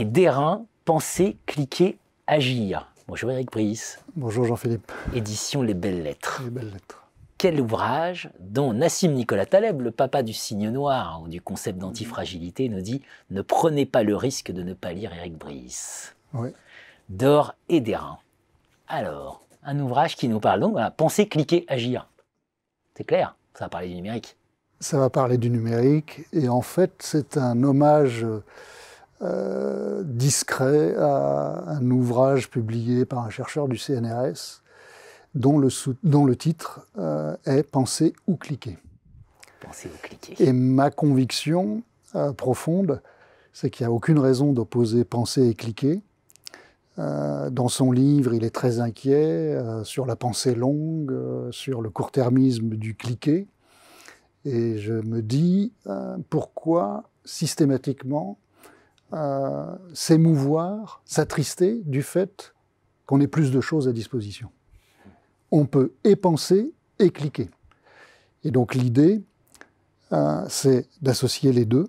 et d'airain, penser, cliquer, agir. Bonjour Eric Brice. Bonjour Jean-Philippe. Édition Les Belles Lettres. Les Belles Lettres. Quel ouvrage dont Nassim Nicolas Taleb, le papa du signe noir ou du concept d'antifragilité, nous dit Ne prenez pas le risque de ne pas lire Eric Brice. Oui. D'or et d'airain. Alors, un ouvrage qui nous parle donc, voilà, penser, cliquer, agir. C'est clair, ça va parler du numérique. Ça va parler du numérique, et en fait, c'est un hommage euh, discret à un ouvrage publié par un chercheur du CNRS dont le, titre euh, est Penser ou cliquer. Et ma conviction euh, profonde, c'est qu'il n'y a aucune raison d'opposer penser et cliquer. dans son livre, il est très inquiet sur la pensée longue, sur le court-termisme du cliquer. Et je me dis pourquoi systématiquement euh, s'émouvoir, s'attrister du fait qu'on ait plus de choses à disposition. On peut et penser et cliquer. Et donc l'idée, euh, c'est d'associer les deux,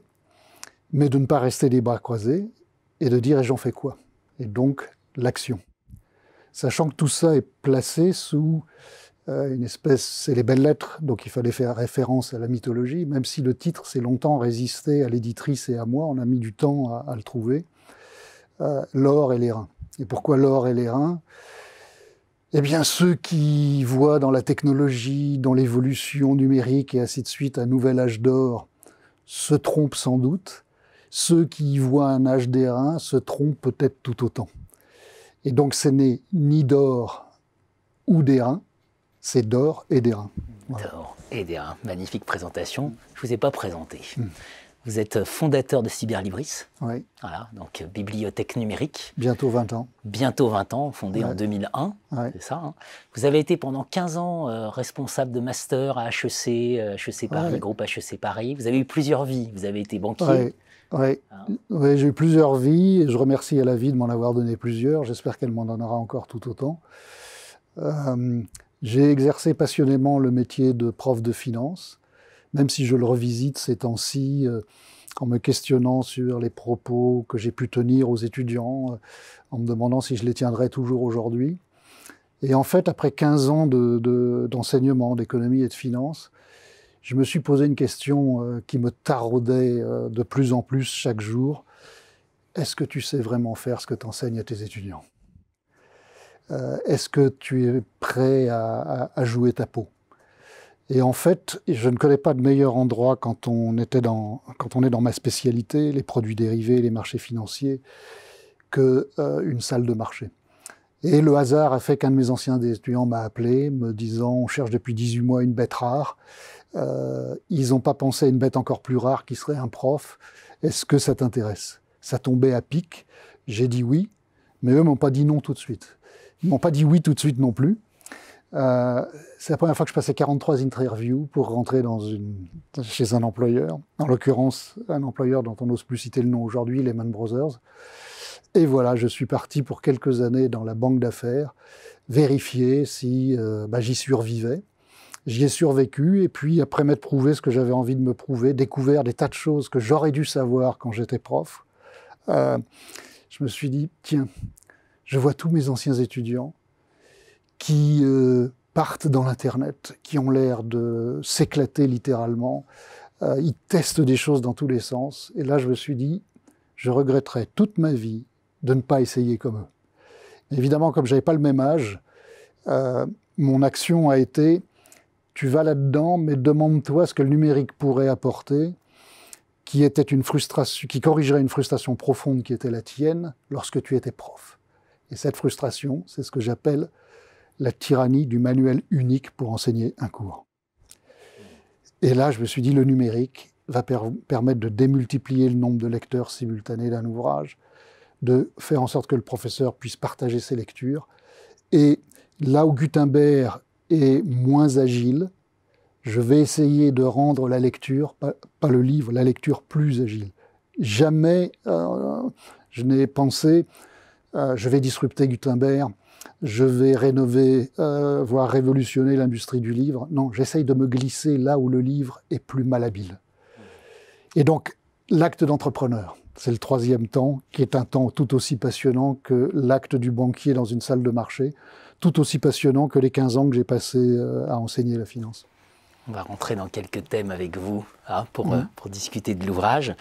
mais de ne pas rester les bras croisés et de dire et j'en fais quoi Et donc l'action. Sachant que tout ça est placé sous euh, une espèce, c'est les belles lettres, donc il fallait faire référence à la mythologie, même si le titre s'est longtemps résisté à l'éditrice et à moi, on a mis du temps à, le trouver. Euh, l'or et les reins. Et pourquoi l'or et les reins Eh bien, ceux qui voient dans la technologie, dans l'évolution numérique et ainsi de suite un nouvel âge d'or se trompent sans doute. Ceux qui y voient un âge des reins se trompent peut-être tout autant. Et donc, ce n'est ni d'or ou des reins, c'est d'or et d'airain. D'or et d'airain, magnifique présentation. Je ne vous ai pas présenté. Vous êtes fondateur de Cyberlibris. Oui. Voilà, donc bibliothèque numérique. Bientôt 20 ans. Bientôt 20 ans, Fondé en 2001. C'est ça. Hein. Vous avez été pendant 15 ans euh, responsable de master à HEC, HEC euh, Paris, groupe HEC Paris. Vous avez eu plusieurs vies. Vous avez été banquier. Oui, ah. j'ai eu plusieurs vies et je remercie à la vie de m'en avoir donné plusieurs. J'espère qu'elle m'en donnera encore tout autant. Euh, j'ai exercé passionnément le métier de prof de finance, même si je le revisite ces temps-ci euh, en me questionnant sur les propos que j'ai pu tenir aux étudiants, euh, en me demandant si je les tiendrais toujours aujourd'hui. Et en fait, après 15 ans d'enseignement d'économie et de finance, je me suis posé une question euh, qui me taraudait de plus en plus chaque jour. Est-ce que tu sais vraiment faire ce que tu enseignes à tes étudiants euh, est-ce que tu es prêt à, jouer ta peau Et en fait, je ne connais pas de meilleur endroit quand on, est dans ma spécialité, les produits dérivés, les marchés financiers, qu'une euh, salle de marché. Et le hasard a fait qu'un de mes anciens étudiants m'a appelé, me disant on cherche depuis 18 mois une bête rare. Euh, ils n'ont pas pensé à une bête encore plus rare qui serait un prof. Est-ce que ça t'intéresse Ça tombait à pic. J'ai dit oui, mais eux m'ont pas dit non tout de suite. Ils m'ont pas dit oui tout de suite non plus. Euh, c'est la première fois que je passais 43 interviews pour rentrer dans une, chez un employeur. En l'occurrence, un employeur dont on n'ose plus citer le nom aujourd'hui, Lehman Brothers. Et voilà, je suis parti pour quelques années dans la banque d'affaires, vérifier si euh, bah, j'y survivais. J'y ai survécu et puis après m'être prouvé ce que j'avais envie de me prouver, découvert des tas de choses que j'aurais dû savoir quand j'étais prof, euh, je me suis dit, tiens, je vois tous mes anciens étudiants qui euh, partent dans l'Internet, qui ont l'air de s'éclater littéralement. Euh, ils testent des choses dans tous les sens. Et là, je me suis dit, je regretterais toute ma vie de ne pas essayer comme eux. Évidemment, comme j'avais pas le même âge, euh, mon action a été, tu vas là-dedans, mais demande-toi ce que le numérique pourrait apporter, qui qui corrigerait une frustration profonde qui était la tienne lorsque tu étais prof. Et cette frustration, c'est ce que j'appelle la tyrannie du manuel unique pour enseigner un cours. Et là, je me suis dit, le numérique va permettre de démultiplier le nombre de lecteurs simultanés d'un ouvrage, de faire en sorte que le professeur puisse partager ses lectures. Et là où Gutenberg est moins agile, je vais essayer de rendre la lecture, pas, le livre, la lecture plus agile. Jamais euh, je n'ai pensé euh, je vais disrupter Gutenberg, je vais rénover, euh, voire révolutionner l'industrie du livre. Non, j'essaye de me glisser là où le livre est plus malhabile. Et donc, l'acte d'entrepreneur, c'est le troisième temps, qui est un temps tout aussi passionnant que l'acte du banquier dans une salle de marché, tout aussi passionnant que les 15 ans que j'ai passé euh, à enseigner la finance. On va rentrer dans quelques thèmes avec vous hein, pour, mhm. euh, pour, discuter de l'ouvrage.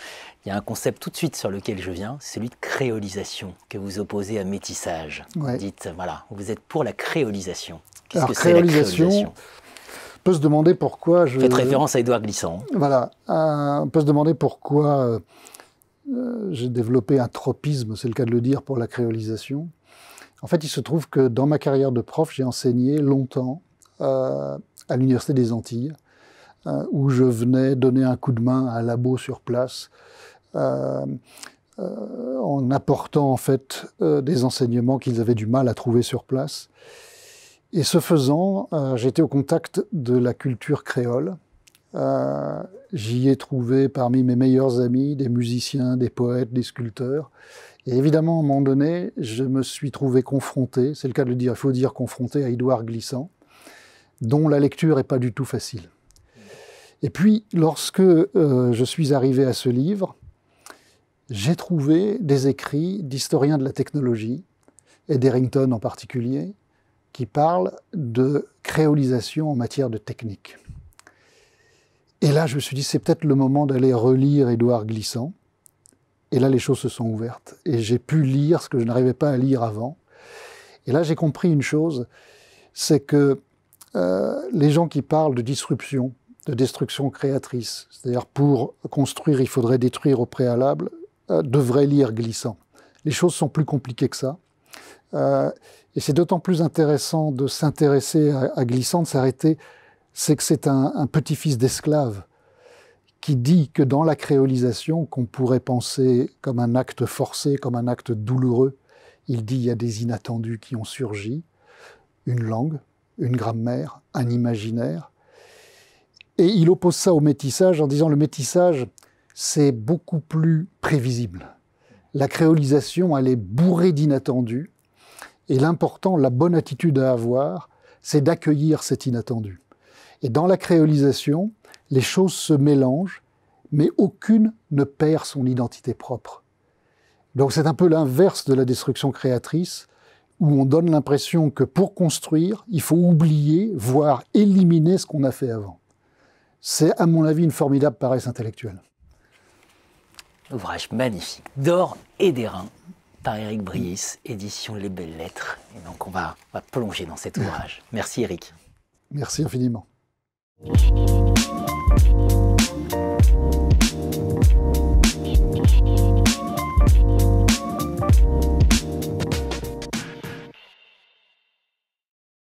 Il y a un concept tout de suite sur lequel je viens, celui de créolisation, que vous opposez à métissage. Vous dites, voilà, vous êtes pour la créolisation. Qu'est-ce que c'est la créolisation on peut se demander pourquoi je... Faites référence à Édouard Glissant. Voilà. Euh, on peut se demander pourquoi euh, j'ai développé un tropisme, c'est le cas de le dire, pour la créolisation. En fait, il se trouve que dans ma carrière de prof, j'ai enseigné longtemps à l'Université des Antilles, euh, où je venais donner un coup de main à un labo sur place, euh, euh, en apportant en fait des enseignements qu'ils avaient du mal à trouver sur place. Et ce faisant, j'étais au contact de la culture créole. J'y ai trouvé parmi mes meilleurs amis des musiciens, des poètes, des sculpteurs. Et évidemment, à un moment donné, je me suis trouvé confronté, c'est le cas de le dire, il faut dire confronté à Édouard Glissant, dont la lecture n'est pas du tout facile. Et puis, lorsque euh, je suis arrivé à ce livre, j'ai trouvé des écrits d'historiens de la technologie, et d'Errington en particulier, qui parlent de créolisation en matière de technique. Et là, je me suis dit, c'est peut-être le moment d'aller relire Édouard Glissant. Et là, les choses se sont ouvertes. Et j'ai pu lire ce que je n'arrivais pas à lire avant. Et là, j'ai compris une chose, c'est que euh, les gens qui parlent de disruption, de destruction créatrice, c'est-à-dire pour construire, il faudrait détruire au préalable, euh, devraient lire glissant. Les choses sont plus compliquées que ça. Euh, et c'est d'autant plus intéressant de s'intéresser à, Glissant, de s'arrêter, c'est que c'est un, un petit-fils d'esclave qui dit que dans la créolisation, qu'on pourrait penser comme un acte forcé, comme un acte douloureux, il dit il y a des inattendus qui ont surgi, une langue, une grammaire, un imaginaire. Et il oppose ça au métissage en disant le métissage, c'est beaucoup plus prévisible. La créolisation, elle est bourrée d'inattendus. Et l'important, la bonne attitude à avoir, c'est d'accueillir cet inattendu. Et dans la créolisation, les choses se mélangent, mais aucune ne perd son identité propre. Donc c'est un peu l'inverse de la destruction créatrice où on donne l'impression que pour construire, il faut oublier, voire éliminer ce qu'on a fait avant. C'est, à mon avis, une formidable paresse intellectuelle. Ouvrage magnifique, d'or et d'airain, par Éric Briis, édition Les Belles Lettres. Et donc, on va, plonger dans cet ouvrage. Merci, Eric. Merci infiniment.